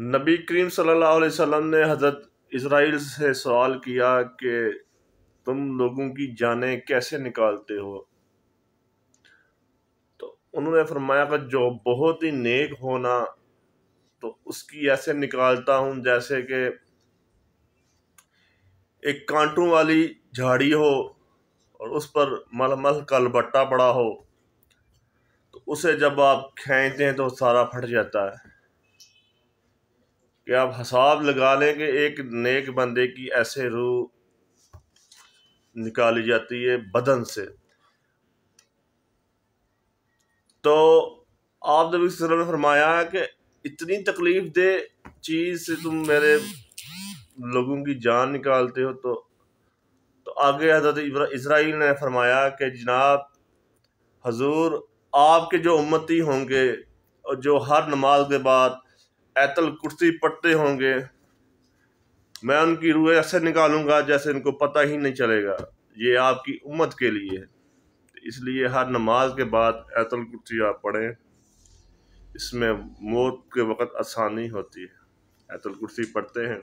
نبی کریم صلی اللہ علیہ وسلم نے حضرت اسرائیل سے سوال کیا کہ تم لوگوں کی جانیں کیسے نکالتے ہو تو انہوں نے فرمایا کہ جو بہت ہی نیک ہونا تو اس کی ایسے نکالتا ہوں جیسے کہ ایک کانٹوں والی جھاڑی ہو اور اس پر مل مل کا لبٹہ پڑا ہو تو اسے جب آپ کھینچتے ہیں تو سارا پھٹ جاتا ہے کہ آپ حساب لگا لیں کہ ایک نیک بندے کی ایسے روح نکالی جاتی ہے بدن سے تو آپ علیہ وسلم نے فرمایا کہ اتنی تکلیف دہ چیز سے تم میرے لوگوں کی جان نکالتے ہو تو تو آگے حضرت اسرائیل نے فرمایا کہ جناب حضور آپ کے جو امتی ہوں گے اور جو ہر نماز کے بعد ایتل کرسی پڑھتے ہوں گے میں ان کی روح ایسے نکالوں گا جیسے ان کو پتہ ہی نہیں چلے گا یہ آپ کی امت کے لیے ہے اس لیے ہر نماز کے بعد ایت آپ پڑھیں اس میں موت کے وقت آسانی ہوتی ہے ایت الکرسی پڑھتے ہیں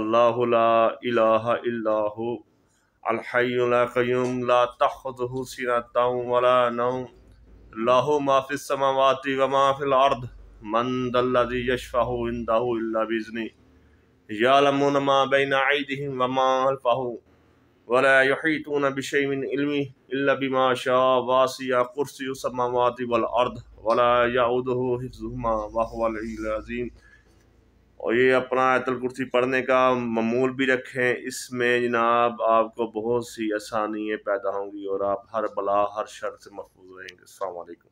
اللہ لا الہ الا اللہ ما فی السماوات و ما فی الارض مند اللہ ذی یشفہ اندہو اللہ بیزنی یعلمون ما بین عیدہم وما حلفہو ولا یحیطون بشی من علمی اللہ بما شا واسیا قرسی سماوات والارد ولا یعودہو حفظہما وہو العیل عظیم اور یہ اپنا آیت القرصی پڑھنے کا ممول بھی رکھیں اس میں جناب آپ کو بہت سی آسانییں پیدا ہوں گی اور آپ ہر بلا ہر شر سے محفوظ رہیں گے السلام علیکم